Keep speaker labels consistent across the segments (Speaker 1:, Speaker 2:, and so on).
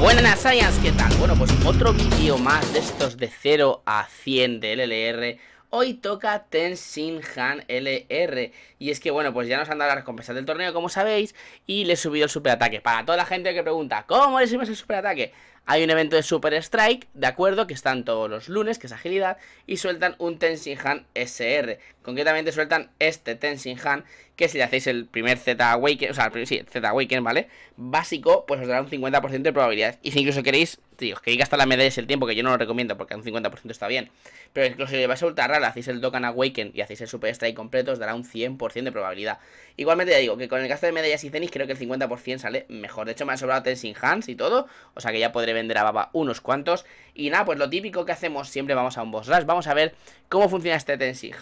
Speaker 1: Buenas Science, ¿qué tal? Bueno, pues otro vídeo más de estos de 0 a 100 de LLR Hoy toca Tenshinhan Han LR Y es que bueno, pues ya nos han dado las recompensas del torneo, como sabéis Y le he subido el superataque Para toda la gente que pregunta ¿Cómo le subimos el superataque? Hay un evento de Super Strike, de acuerdo, que están todos los lunes, que es agilidad, y sueltan un Han SR. Concretamente sueltan este Han. que si le hacéis el primer Z Awaken, o sea, el sí, Z Awaken, ¿vale? Básico, pues os dará un 50% de probabilidad. Y si incluso queréis, si os queréis gastar las medallas el tiempo, que yo no lo recomiendo porque un 50% está bien, pero incluso si le vais a ultra rara, hacéis el Dokkan Awaken y hacéis el Super Strike completo, os dará un 100% de probabilidad. Igualmente ya digo que con el gasto de medallas y cenis creo que el 50% sale mejor. De hecho, me han sobrado Tenshinhans y todo, o sea que ya podré vender Baba unos cuantos. Y nada, pues lo típico que hacemos, siempre vamos a un boss rush. Vamos a ver cómo funciona este Tensi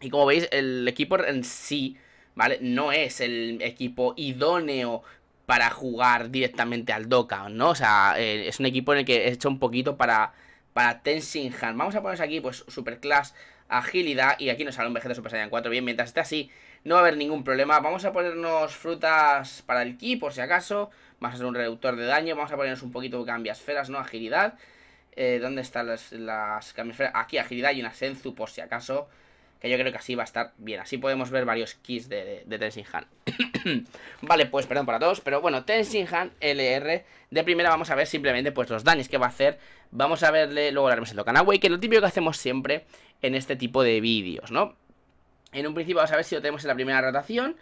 Speaker 1: Y como veis, el equipo en sí, ¿vale? No es el equipo idóneo para jugar directamente al Dokkan, ¿no? O sea, eh, es un equipo en el que he hecho un poquito para, para Vamos a poner aquí, pues, Superclass, Agilidad, y aquí nos sale un Vegeta Super Saiyan 4. Bien, mientras esté así, no va a haber ningún problema. Vamos a ponernos frutas para el ki, por si acaso. Vamos a hacer un reductor de daño. Vamos a ponernos un poquito cambiasferas, ¿no? Agilidad. Eh, ¿Dónde están las, las cambiasferas? Aquí, agilidad y una senzu, por si acaso. Que yo creo que así va a estar bien. Así podemos ver varios kits de, de, Han. vale, pues perdón para todos. Pero bueno, Tenshinhan Han LR. De primera vamos a ver simplemente pues los daños que va a hacer. Vamos a verle, luego le haremos el tocanaway. que es lo típico que hacemos siempre en este tipo de vídeos, ¿no? En un principio vamos a ver si lo tenemos en la primera rotación.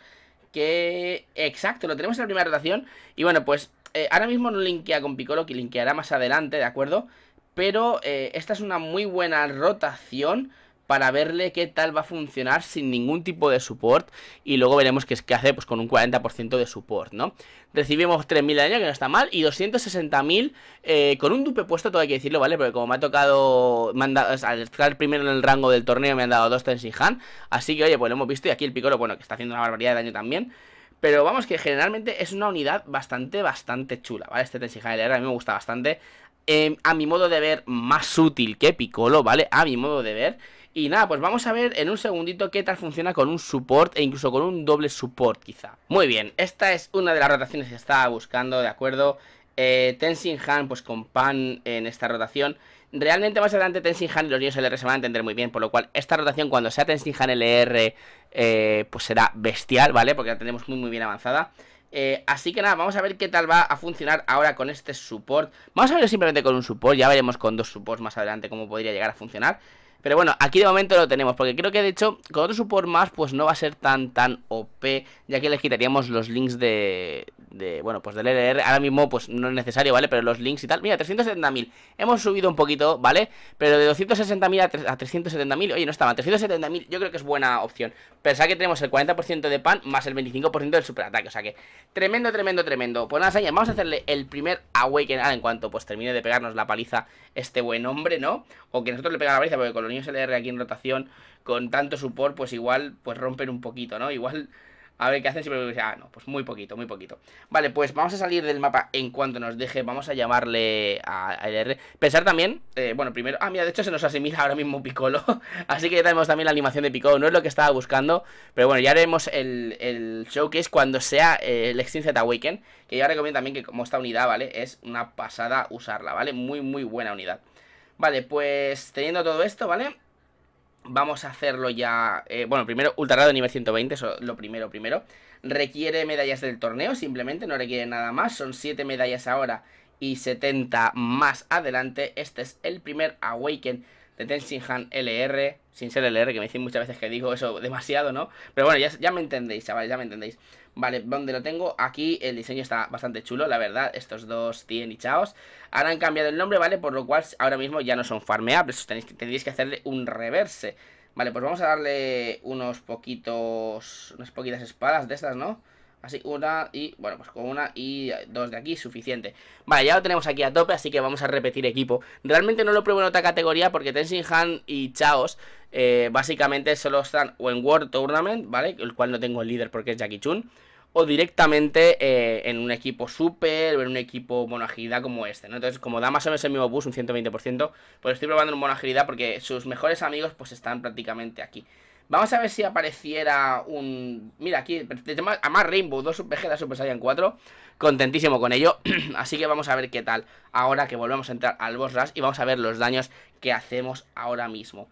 Speaker 1: Que... Exacto, lo tenemos en la primera rotación. Y bueno, pues eh, ahora mismo no linkea con Piccolo, que linkeará más adelante, ¿de acuerdo? Pero eh, esta es una muy buena rotación para verle qué tal va a funcionar sin ningún tipo de support y luego veremos qué es que hace pues con un 40% de support, ¿no? Recibimos 3.000 de daño, que no está mal, y 260.000 eh, con un dupe puesto, todo hay que decirlo, ¿vale? Porque como me ha tocado, me al estar primero en el rango del torneo me han dado dos Tenshin Han, así que oye, pues lo hemos visto y aquí el Piccolo, bueno, que está haciendo una barbaridad de daño también. Pero vamos, que generalmente es una unidad bastante, bastante chula, ¿vale? Este Tenshin Han LR a mí me gusta bastante. Em, a mi modo de ver, más útil que Piccolo, ¿vale? A mi modo de ver. Y nada, pues vamos a ver en un segundito qué tal funciona con un support e incluso con un doble support quizá. Muy bien, esta es una de las rotaciones que estaba buscando, ¿de acuerdo? Eh, Han pues con Pan en esta rotación. Realmente más adelante Tenzin Han y los niños LR se van a entender muy bien, por lo cual esta rotación cuando sea Tenzin Han LR eh, pues será bestial, ¿vale? Porque la tenemos muy muy bien avanzada. Eh, así que nada, vamos a ver qué tal va a funcionar ahora con este support Vamos a ver simplemente con un support, ya veremos con dos supports más adelante cómo podría llegar a funcionar pero bueno, aquí de momento lo tenemos, porque creo que de hecho con otro support más pues no va a ser tan tan OP, ya que les quitaríamos los links de, de, bueno, pues del LR, ahora mismo pues no es necesario, ¿vale? Pero los links y tal, mira, 370.000, hemos subido un poquito, ¿vale? Pero de 260.000 a, a 370.000, oye, no estaba, 370.000 yo creo que es buena opción. Pensad que tenemos el 40% de pan más el 25% del superataque, o sea que tremendo, tremendo, tremendo. Pues nada, Saña, vamos a hacerle el primer awaken, ah, en cuanto pues termine de pegarnos la paliza este buen hombre, ¿no? O que nosotros le pegamos la paliza, porque con los niños LR aquí en rotación, con tanto support, pues igual, pues rompen un poquito, ¿no? Igual... A ver qué hacen, ah, no, pues muy poquito, muy poquito. Vale, pues vamos a salir del mapa en cuanto nos deje, vamos a llamarle a, LR. Pensar también, eh, bueno, primero, ah, mira, de hecho se nos asimila ahora mismo Piccolo, así que ya tenemos también la animación de Piccolo, no es lo que estaba buscando, pero bueno, ya haremos el, showcase cuando sea eh, el Extinct Awaken, que yo recomiendo también que como esta unidad, ¿vale? Es una pasada usarla, ¿vale? Muy, muy buena unidad. Vale, pues teniendo todo esto, ¿vale? Vamos a hacerlo ya. Eh, bueno, primero, Ultrarado nivel 120, eso lo primero, primero. Requiere medallas del torneo, simplemente, no requiere nada más. Son 7 medallas ahora y 70 más adelante. Este es el primer Awaken de han LR, sin ser LR, que me dicen muchas veces que digo eso demasiado, ¿no? Pero bueno, ya, ya me entendéis, chavales, ya me entendéis. Vale, donde lo tengo, aquí el diseño está bastante chulo, la verdad, estos dos tienen y chaos. Ahora han cambiado el nombre, ¿vale? Por lo cual ahora mismo ya no son farmeables, tenéis que, tendréis que hacerle un reverse. Vale, pues vamos a darle unos poquitos, unas poquitas espadas de estas, ¿no? Así, una y, bueno, pues con una y dos de aquí, suficiente Vale, ya lo tenemos aquí a tope, así que vamos a repetir equipo Realmente no lo pruebo en otra categoría porque Tenshinhan Han y Chaos eh, Básicamente solo están o en World Tournament, ¿vale? El cual no tengo el líder porque es Jackie Chun o directamente eh, en un equipo super o en un equipo agilidad como este, ¿no? Entonces, como da más o menos el mismo bus, un 120%, pues estoy probando en agilidad porque sus mejores amigos pues están prácticamente aquí. Vamos a ver si apareciera un... Mira, aquí, a más Rainbow, dos VG de Super Saiyan 4. Contentísimo con ello. Así que vamos a ver qué tal ahora que volvemos a entrar al boss rush y vamos a ver los daños que hacemos ahora mismo.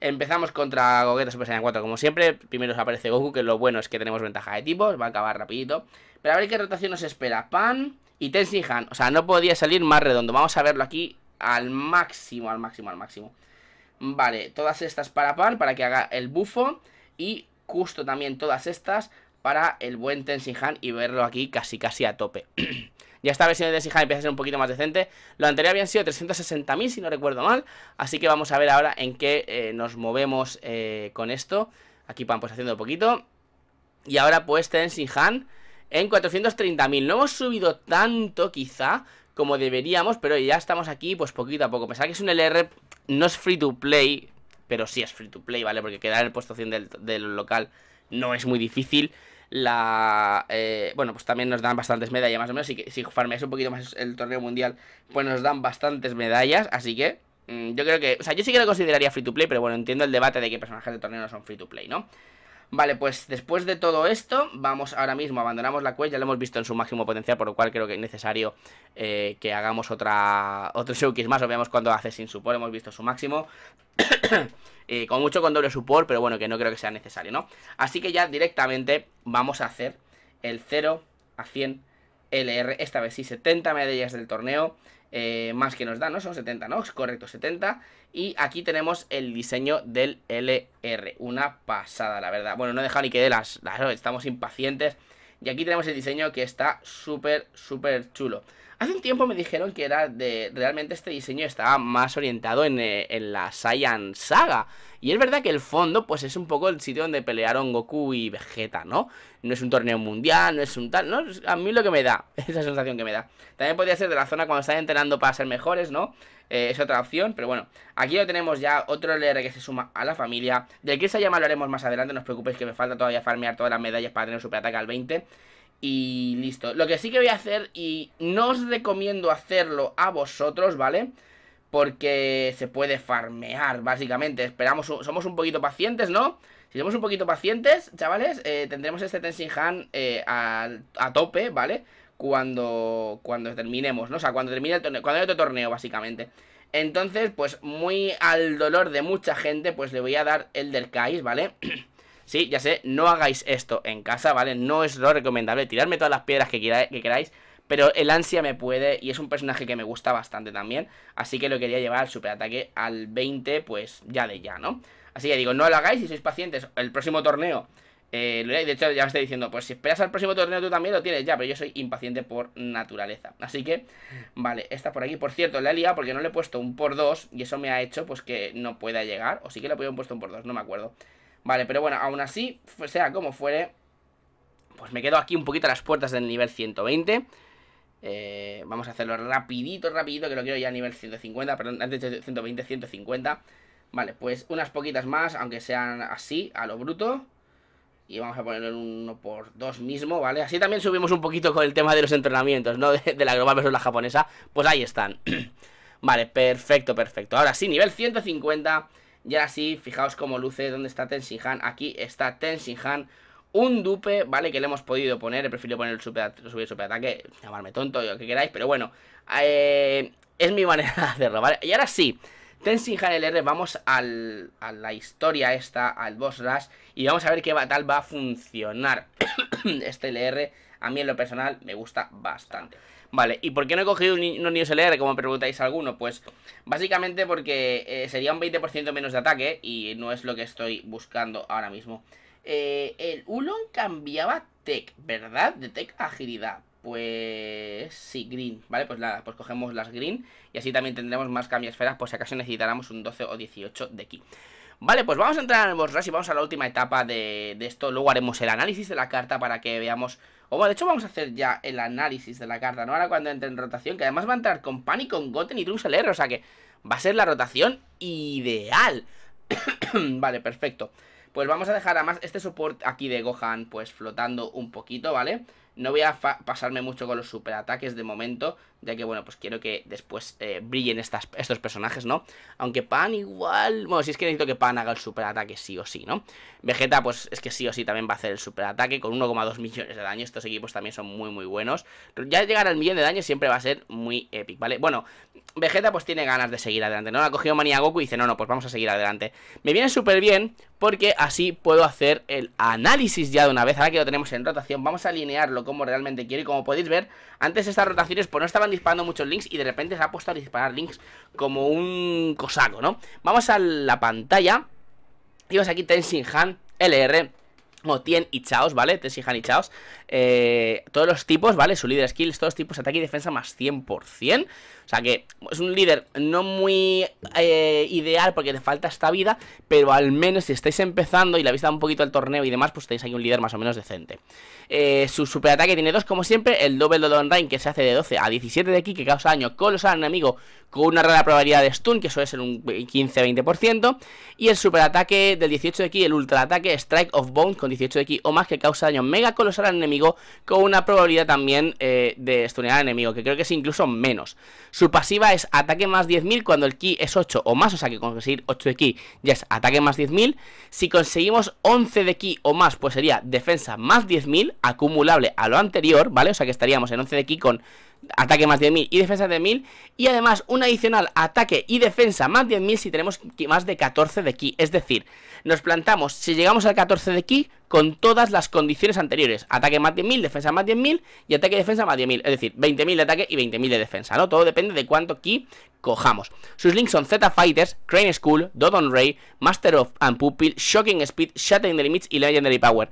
Speaker 1: Empezamos contra Gogeta Super Saiyan 4 como siempre. Primero aparece Goku, que lo bueno es que tenemos ventaja de tipos. Va a acabar rapidito. Pero a ver qué rotación nos espera. Pan y Tenzin Han. O sea, no podía salir más redondo. Vamos a verlo aquí al máximo, al máximo, al máximo. Vale, todas estas para Pan, para que haga el bufo. Y justo también todas estas para el buen Tenshinhan y verlo aquí casi casi a tope. ya esta versión de Han empieza a ser un poquito más decente. Lo anterior habían sido 360.000 si no recuerdo mal. Así que vamos a ver ahora en qué eh, nos movemos eh, con esto. Aquí Pan pues haciendo poquito. Y ahora pues Han en 430.000. No hemos subido tanto quizá, como deberíamos, pero ya estamos aquí pues poquito a poco. Pensaba que es un LR, no es free to play, pero sí es free to play, ¿vale? Porque quedar en el puesto del, local no es muy difícil. La eh, Bueno, pues también nos dan bastantes medallas más o menos, así que si farmeas un poquito más el torneo mundial, pues nos dan bastantes medallas, así que... Mm, yo creo que, o sea, yo sí que lo consideraría free to play, pero bueno, entiendo el debate de que personajes de torneo no son free to play, ¿no? Vale, pues después de todo esto, vamos ahora mismo, abandonamos la quest, ya lo hemos visto en su máximo potencial, por lo cual creo que es necesario eh, que hagamos otra otro showcase más, o veamos cuando hace sin support, hemos visto su máximo, eh, con mucho con doble support, pero bueno, que no creo que sea necesario, ¿no? Así que ya directamente vamos a hacer el 0 a 100 LR, esta vez sí, 70 medallas del torneo, eh, más que nos dan, ¿no? Son 70, ¿no? Correcto, 70. Y aquí tenemos el diseño del LR, una pasada, la verdad. Bueno, no he dejado ni que dé las, las, estamos impacientes. Y aquí tenemos el diseño que está súper, súper chulo. Hace un tiempo me dijeron que era de. Realmente este diseño estaba más orientado eh, en, la Saiyan saga. Y es verdad que el fondo, pues es un poco el sitio donde pelearon Goku y Vegeta, ¿no? No es un torneo mundial, no es un tal. No, a mí lo que me da, esa sensación que me da. También podría ser de la zona cuando están entrenando para ser mejores, ¿no? Eh, es otra opción, pero bueno, aquí lo tenemos ya, otro LR que se suma a la familia. De que se llama lo haremos más adelante, no os preocupéis que me falta todavía farmear todas las medallas para tener un superataque al 20. Y listo. Lo que sí que voy a hacer, y no os recomiendo hacerlo a vosotros, ¿vale? Porque se puede farmear, básicamente. Esperamos, somos un poquito pacientes, ¿no? Si somos un poquito pacientes, chavales, eh, tendremos este Tenshinhan eh, a, tope, ¿vale? Cuando, cuando terminemos, ¿no? O sea, cuando termine el torneo, cuando otro torneo, básicamente. Entonces, pues muy al dolor de mucha gente, pues le voy a dar el del Kais, ¿vale? Sí, ya sé, no hagáis esto en casa, ¿vale? No es lo recomendable, tirarme todas las piedras que, que queráis, pero el ansia me puede y es un personaje que me gusta bastante también, así que lo quería llevar al superataque al 20, pues ya de ya, ¿no? Así que digo, no lo hagáis y sois pacientes, el próximo torneo... Eh, de hecho, ya me estoy diciendo, pues si esperas al próximo torneo tú también lo tienes ya, pero yo soy impaciente por naturaleza. Así que, vale, esta por aquí. Por cierto, la he liado porque no le he puesto un por dos y eso me ha hecho pues que no pueda llegar. O sí que le he puesto un por 2, no me acuerdo. Vale, pero bueno, aún así, sea como fuere, pues me quedo aquí un poquito a las puertas del nivel 120. Eh, vamos a hacerlo rapidito, rapidito, que lo quiero ya a nivel 150, perdón, antes de 120, 150. Vale, pues unas poquitas más, aunque sean así, a lo bruto. Y vamos a ponerlo en por dos mismo, ¿vale? Así también subimos un poquito con el tema de los entrenamientos, ¿no? De, de la global versus la japonesa. Pues ahí están. vale, perfecto, perfecto. Ahora sí, nivel 150 y ahora sí, fijaos cómo luce, dónde está Han Aquí está Tenshinhan. Un dupe, ¿vale? Que le hemos podido poner. He preferido poner el super, subir Llamarme tonto, lo que queráis. Pero bueno, eh, es mi manera de hacerlo, ¿vale? Y ahora sí, Tenshinhan LR, vamos a la historia esta, al boss rush. Y vamos a ver qué tal va a funcionar este LR. A mí en lo personal me gusta bastante. Vale, ¿y por qué no he cogido un, se LR, como preguntáis alguno? Pues básicamente porque eh, sería un 20% menos de ataque y no es lo que estoy buscando ahora mismo. Eh, el Ulon cambiaba tech, ¿verdad? De tech agilidad. Pues sí, green, ¿vale? Pues nada, pues cogemos las green y así también tendremos más cambiosferas por si acaso necesitáramos un 12 o 18 de aquí. Vale, pues vamos a entrar en el boss y vamos a la última etapa de, esto. Luego haremos el análisis de la carta para que veamos... O bueno, de hecho vamos a hacer ya el análisis de la carta, ¿no? Ahora cuando entre en rotación, que además va a entrar con Pani, con Goten y Drusel o sea que va a ser la rotación ideal. vale, perfecto. Pues vamos a dejar además este soporte aquí de Gohan pues flotando un poquito, ¿vale? No voy a pasarme mucho con los superataques de momento, ya que, bueno, pues quiero que después eh, brillen estas, estos personajes, ¿no? Aunque Pan igual... Bueno, si es que necesito que Pan haga el superataque sí o sí, ¿no? Vegeta, pues es que sí o sí también va a hacer el superataque con 1,2 millones de daño. Estos equipos también son muy, muy buenos. Ya llegar al millón de daño siempre va a ser muy épico, ¿vale? Bueno, Vegeta pues tiene ganas de seguir adelante, ¿no? Ha cogido Manía Goku y dice, no, no, pues vamos a seguir adelante. Me viene súper bien porque así puedo hacer el análisis ya de una vez. Ahora que lo tenemos en rotación, vamos a alinearlo como realmente quiero Y como podéis ver, antes estas rotaciones pues no estaban disparando muchos links y de repente se ha puesto a disparar links como un cosaco, ¿no? Vamos a la pantalla y vamos aquí Tenshinhan LR o Tien y Chaos, ¿vale? Tenshinhan Han y Chaos eh, todos los tipos, ¿vale? Su líder skills, todos tipos, ataque y defensa más 100%. O sea que es un líder no muy eh, ideal porque te falta esta vida, pero al menos si estáis empezando y le habéis dado un poquito al torneo y demás, pues tenéis aquí un líder más o menos decente. Eh, su superataque tiene dos como siempre, el doble de rain que se hace de 12 a 17 de aquí, que causa daño colosal al enemigo con una rara probabilidad de stun, que suele ser un 15-20%, y el superataque del 18 de aquí, el ultra ataque Strike of Bone con 18 de aquí o más, que causa daño mega colosal al enemigo con una probabilidad también eh, de stunear al enemigo, que creo que es incluso menos. Su pasiva es ataque más 10.000 cuando el ki es 8 o más, o sea que conseguir 8 de ki ya es ataque más 10.000. Si conseguimos 11 de ki o más, pues sería defensa más 10.000, acumulable a lo anterior, ¿vale? O sea que estaríamos en 11 de ki con ataque más 10.000 y defensa de 10.000 y además un adicional ataque y defensa más 10.000 si tenemos más de 14 de ki, es decir, nos plantamos si llegamos al 14 de ki con todas las condiciones anteriores, ataque más 10.000, defensa más 10.000 y ataque y defensa más 10.000, es decir, 20.000 de ataque y 20.000 de defensa, ¿no? Todo depende de cuánto ki cojamos. Sus links son Z Fighters, Crane School, Dodon Ray, Master of and Pupil, Shocking Speed, Shattering the Limits y Legendary Power.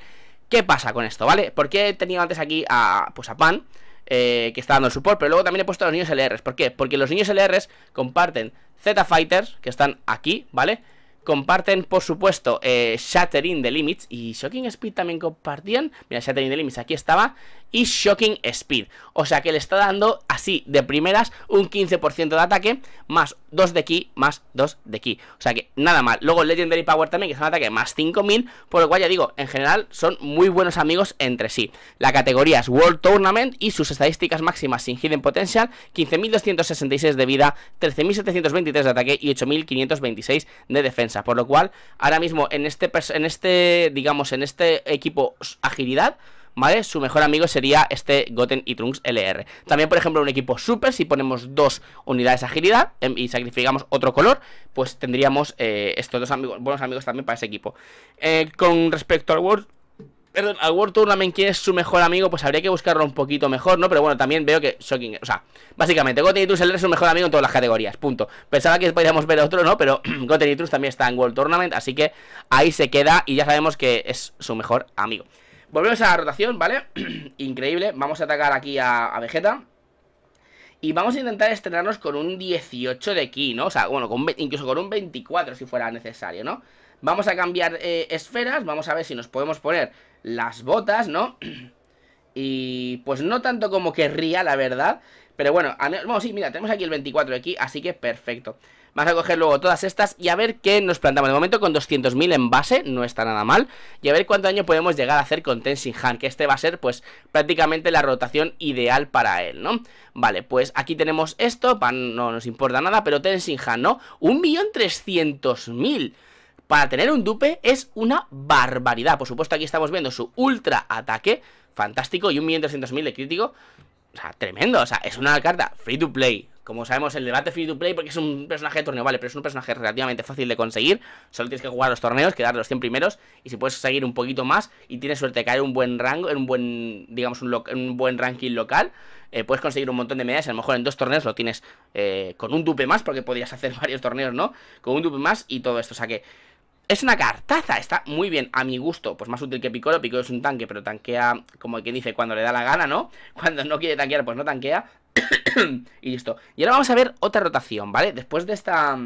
Speaker 1: ¿Qué pasa con esto, vale? Porque he tenido antes aquí a, pues a Pan, eh, que está dando el support, pero luego también he puesto a los niños LRs. ¿Por qué? Porque los niños LRs comparten Z Fighters, que están aquí, ¿vale? Comparten, por supuesto, eh, Shattering the Limits y Shocking Speed también compartían. Mira, Shattering the Limits aquí estaba y Shocking Speed. O sea que le está dando así de primeras un 15% de ataque más 2 de ki más 2 de ki. O sea que nada mal. Luego Legendary Power también, que es un ataque más 5000, por lo cual ya digo, en general son muy buenos amigos entre sí. La categoría es World Tournament y sus estadísticas máximas sin Hidden Potential, 15.266 de vida, 13.723 de ataque y 8.526 de defensa. Por lo cual, ahora mismo en este, en este digamos, en este equipo agilidad, ¿vale? Su mejor amigo sería este Goten y Trunks LR. También, por ejemplo, un equipo super, si ponemos dos unidades agilidad em, y sacrificamos otro color, pues tendríamos eh, estos dos amigos, buenos amigos también para ese equipo. Eh, con respecto al World Perdón, al World Tournament, ¿quién es su mejor amigo? Pues habría que buscarlo un poquito mejor, ¿no? Pero bueno, también veo que Shocking. O sea, básicamente, Goten y es su mejor amigo en todas las categorías, punto. Pensaba que podríamos ver otro, ¿no? Pero Goten también está en World Tournament, así que ahí se queda y ya sabemos que es su mejor amigo. Volvemos a la rotación, ¿vale? Increíble. Vamos a atacar aquí a, Vegeta. Y vamos a intentar estrenarnos con un 18 de ki, ¿no? O sea, bueno, incluso con un 24 si fuera necesario, ¿no? Vamos a cambiar eh, esferas, vamos a ver si nos podemos poner las botas, ¿no? Y pues no tanto como querría, la verdad. Pero bueno, vamos, sí, mira, tenemos aquí el 24 aquí, así que perfecto. Vamos a coger luego todas estas y a ver qué nos plantamos. De momento con 200.000 en base, no está nada mal. Y a ver cuánto daño podemos llegar a hacer con Tenshin Han, que este va a ser pues prácticamente la rotación ideal para él, ¿no? Vale, pues aquí tenemos esto, no nos importa nada, pero Un Han, ¿no? 1.300.000. Para tener un dupe es una barbaridad. Por supuesto, aquí estamos viendo su ultra ataque. Fantástico. Y un 1.300.000 de crítico. O sea, tremendo. O sea, es una carta free to play. Como sabemos, el debate free to play porque es un personaje de torneo, vale, pero es un personaje relativamente fácil de conseguir. Solo tienes que jugar los torneos, quedar los 100 primeros. Y si puedes seguir un poquito más y tienes suerte de caer un buen rango, en un buen, digamos, un, buen ranking local, eh, puedes conseguir un montón de medallas. A lo mejor en dos torneos lo tienes eh, con un dupe más, porque podrías hacer varios torneos, ¿no? Con un dupe más y todo esto. O sea que es una cartaza, está muy bien, a mi gusto. Pues más útil que Piccolo. Piccolo es un tanque, pero tanquea, como que dice, cuando le da la gana, ¿no? Cuando no quiere tanquear, pues no tanquea. y listo. Y ahora vamos a ver otra rotación, ¿vale? Después de esta.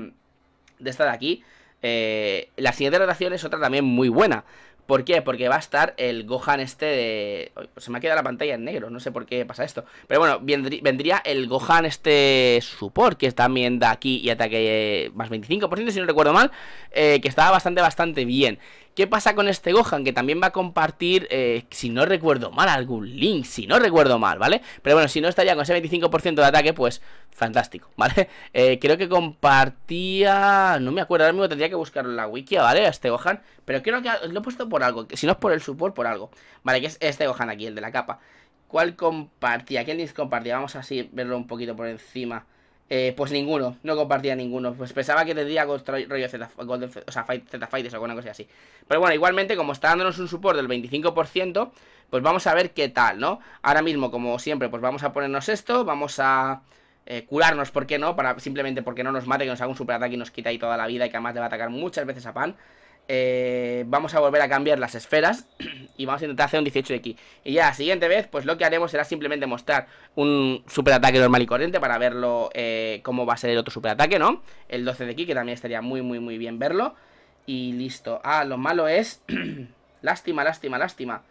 Speaker 1: De esta de aquí. Eh, la siguiente rotación es otra también muy buena. ¿Por qué? Porque va a estar el Gohan este de... Pues se me ha quedado la pantalla en negro, no sé por qué pasa esto. Pero bueno, vendría el Gohan este support, que también da aquí y ataque eh, más 25%, si no recuerdo mal, eh, que estaba bastante, bastante bien. ¿Qué pasa con este Gohan? Que también va a compartir, eh, si no recuerdo mal, algún link, si no recuerdo mal, ¿vale? Pero bueno, si no estaría con ese 25% de ataque, pues fantástico, ¿vale? Eh, creo que compartía... No me acuerdo, ahora mismo tendría que buscarlo en la wiki, ¿vale? este Gohan, pero creo que lo he puesto por algo, si no es por el support, por algo. Vale, que es este Gohan aquí, el de la capa. ¿Cuál compartía? ¿Qué links compartía? Vamos así, verlo un poquito por encima. Eh, pues ninguno, no compartía ninguno. Pues pensaba que tendría rollo Z, Golden, o Fight, o alguna cosa así. Pero bueno, igualmente, como está dándonos un support del 25%, pues vamos a ver qué tal, ¿no? Ahora mismo, como siempre, pues vamos a ponernos esto, vamos a eh, curarnos, ¿por qué no? Para, simplemente porque no nos mate, que nos haga un super ataque y nos quita ahí toda la vida y que además le va a atacar muchas veces a Pan. Eh, vamos a volver a cambiar las esferas y vamos a intentar hacer un 18 de aquí Y ya la siguiente vez, pues lo que haremos será simplemente mostrar un superataque normal y corriente para verlo eh, cómo va a ser el otro superataque, ¿no? El 12 de aquí, que también estaría muy, muy, muy bien verlo. Y listo. Ah, lo malo es... lástima, lástima, lástima.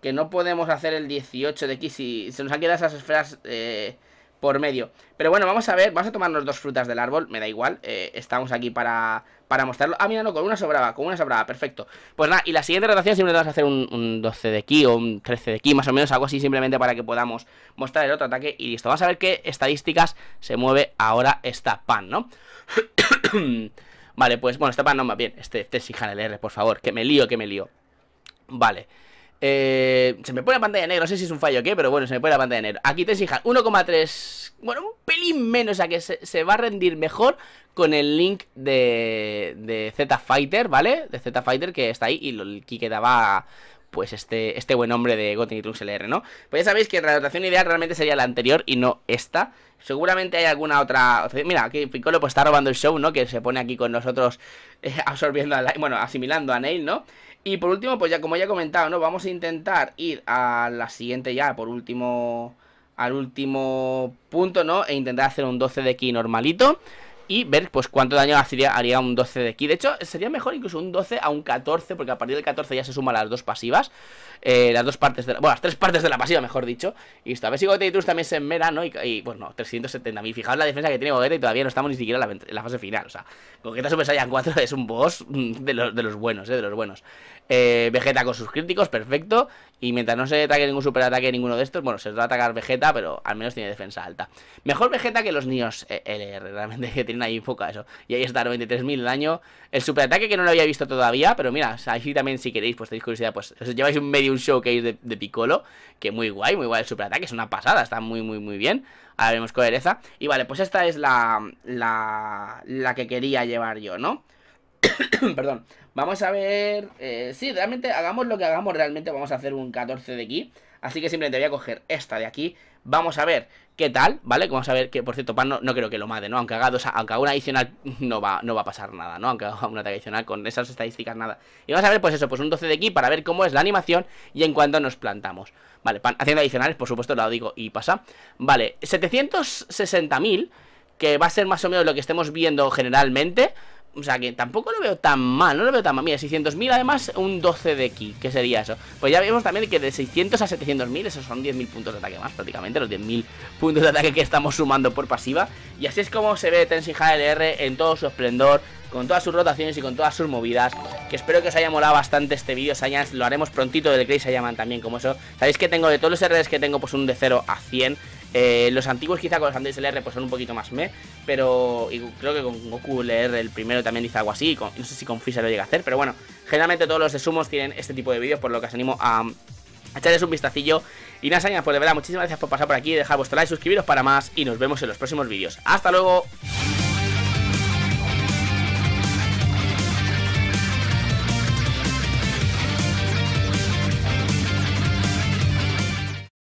Speaker 1: Que no podemos hacer el 18 de aquí si se nos han quedado esas esferas... Eh, por medio. Pero bueno, vamos a ver, vamos a tomarnos dos frutas del árbol, me da igual, eh, estamos aquí para, para mostrarlo. Ah, mira, no, con una sobraba, con una sobraba, perfecto. Pues nada, y la siguiente rotación siempre vas a hacer un, 12 de ki o un 13 de ki, más o menos, algo así simplemente para que podamos mostrar el otro ataque y listo. Vamos a ver qué estadísticas se mueve ahora esta pan, ¿no? vale, pues bueno, esta pan no, más bien, este, este hija el R, por favor, que me lío, que me lío. Vale. Eh, se me pone la pantalla negra, no sé si es un fallo o qué, pero bueno, se me pone la pantalla negra. Aquí te exijan 1,3, bueno, un pelín menos, o sea que se, va a rendir mejor con el link de, de Z Fighter, ¿vale? De Z Fighter que está ahí y el daba pues este, este buen hombre de Goten y LR, ¿no? Pues ya sabéis que la rotación ideal realmente sería la anterior y no esta. Seguramente hay alguna otra... Mira, aquí Piccolo pues está robando el show, ¿no? Que se pone aquí con nosotros eh, absorbiendo a la... Bueno, asimilando a Nail, ¿no? Y por último, pues ya como ya he comentado, ¿no? Vamos a intentar ir a la siguiente ya, por último... Al último punto, ¿no? E intentar hacer un 12 de aquí normalito y ver pues cuánto daño haría, haría un 12 de aquí De hecho, sería mejor incluso un 12 a un 14, porque a partir del 14 ya se suman las dos pasivas. Eh, las dos partes de la, Bueno, las tres partes de la pasiva, mejor dicho. Y esto, a ver si Gogeta también se mera ¿no? Y, y bueno, 370.000. Fijaos la defensa que tiene Gogeta y todavía no estamos ni siquiera en la, fase final. O sea, Gogeta Super Saiyan 4 es un boss mm, de los, de los buenos, ¿eh? De los buenos. Eh, Vegeta con sus críticos, perfecto. Y mientras no se ataque ningún superataque, ninguno de estos, bueno, se va a atacar Vegeta, pero al menos tiene defensa alta. Mejor Vegeta que los niños eh, LR, realmente, que tienen ahí enfoca eso. Y ahí está, 93.000 daño. El superataque que no lo había visto todavía, pero mira, ahí también si queréis, pues tenéis curiosidad, pues os lleváis un medium showcase de, de Piccolo, que muy guay, muy guay el superataque, es una pasada, está muy, muy, muy bien. Ahora vemos Y vale, pues esta es la, la, la que quería llevar yo, ¿no? Perdón. Vamos a ver... Eh, sí, realmente hagamos lo que hagamos, realmente vamos a hacer un 14 de aquí. Así que simplemente voy a coger esta de aquí. Vamos a ver qué tal, ¿vale? Vamos a ver que, por cierto, Pan no, creo que lo mate, ¿no? Aunque haga una adicional no va, no va a pasar nada, ¿no? Aunque haga una adicional con esas estadísticas, nada. Y vamos a ver, pues eso, pues un 12 de aquí para ver cómo es la animación y en cuanto nos plantamos. Vale, Pan haciendo adicionales, por supuesto, lo digo y pasa. Vale, 760.000, que va a ser más o menos lo que estemos viendo generalmente... O sea, que tampoco lo veo tan mal, no lo veo tan mal. Mira, 600.000 además, un 12 de ki, ¿qué sería eso? Pues ya vemos también que de 600 a 700.000, esos son 10.000 puntos de ataque más prácticamente, los 10.000 puntos de ataque que estamos sumando por pasiva. Y así es como se ve Tenshinhan LR en todo su esplendor, con todas sus rotaciones y con todas sus movidas. Que espero que os haya molado bastante este vídeo, Saiyans. Lo haremos prontito del Crazy Saiyaman también, como eso. Sabéis que tengo de todos los RDs que tengo, pues un de 0 a 100. Eh, los antiguos quizá con los Android LR pues son un poquito más me, pero creo que con Goku LR el primero también dice algo así, no sé si con Fisa lo llega a hacer, pero bueno, generalmente todos los de Sumos tienen este tipo de vídeos, por lo que os animo a, echarles un vistacillo. Y nada, Sañas, pues de verdad, muchísimas gracias por pasar por aquí, dejar vuestro like, suscribiros para más y nos vemos en los próximos vídeos. ¡Hasta luego!